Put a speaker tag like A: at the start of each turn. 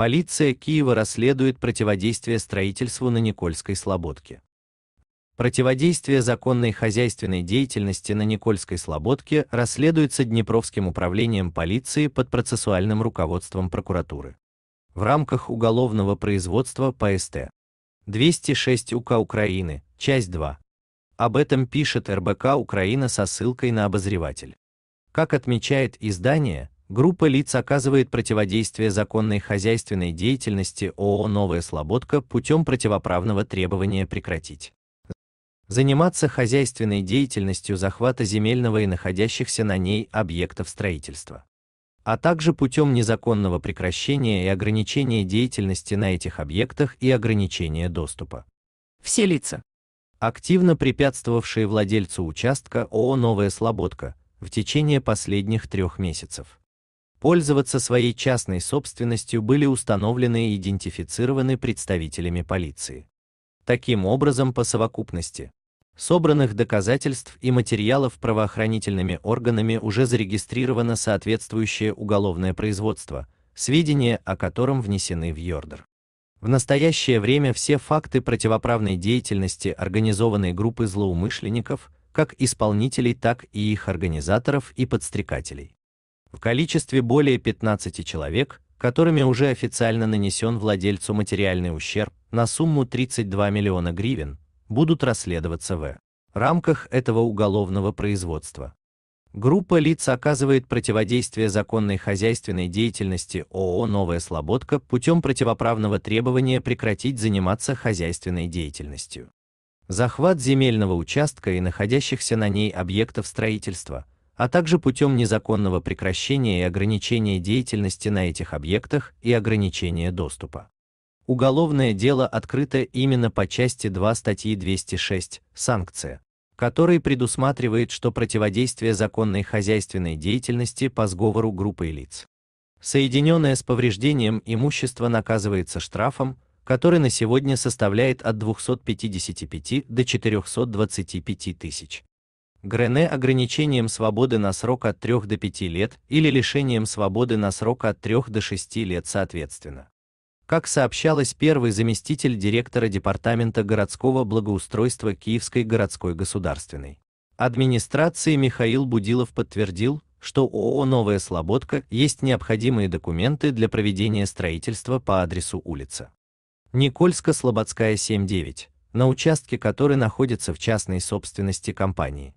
A: Полиция Киева расследует противодействие строительству на Никольской слободке. Противодействие законной хозяйственной деятельности на Никольской слободке расследуется Днепровским управлением полиции под процессуальным руководством прокуратуры. В рамках уголовного производства по СТ 206 УК Украины, часть 2. Об этом пишет РБК Украина со ссылкой на обозреватель. Как отмечает издание, группа лиц оказывает противодействие законной хозяйственной деятельности ООО «Новая Слободка» путем противоправного требования прекратить заниматься хозяйственной деятельностью захвата земельного и находящихся на ней объектов строительства, а также путем незаконного прекращения и ограничения деятельности на этих объектах и ограничения доступа. Все лица, активно препятствовавшие владельцу участка ООО «Новая Слободка» в течение последних трех месяцев, пользоваться своей частной собственностью были установлены и идентифицированы представителями полиции. Таким образом, по совокупности собранных доказательств и материалов правоохранительными органами уже зарегистрировано соответствующее уголовное производство, сведения о котором внесены в Йордер. В настоящее время все факты противоправной деятельности организованной группы злоумышленников, как исполнителей, так и их организаторов и подстрекателей, в количестве более 15 человек, которыми уже официально нанесен владельцу материальный ущерб на сумму 32 миллиона гривен, будут расследоваться в рамках этого уголовного производства. Группа лиц оказывает противодействие законной хозяйственной деятельности ООО «Новая Слободка» путем противоправного требования прекратить заниматься хозяйственной деятельностью. Захват земельного участка и находящихся на ней объектов строительства, а также путем незаконного прекращения и ограничения деятельности на этих объектах и ограничения доступа. Уголовное дело открыто именно по части 2 статьи 206 «Санкция», который предусматривает, что противодействие законной хозяйственной деятельности по сговору группы лиц, соединенное с повреждением имущества, наказывается штрафом, который на сегодня составляет от 255 до 425 тысяч Грене ограничением свободы на срок от 3 до 5 лет или лишением свободы на срок от 3 до 6 лет соответственно. Как сообщалось, первый заместитель директора Департамента городского благоустройства Киевской городской государственной администрации Михаил Будилов подтвердил, что ООО «Новая Слободка» есть необходимые документы для проведения строительства по адресу улица. Никольско-Слободская, 79, на участке которой находится в частной собственности компании.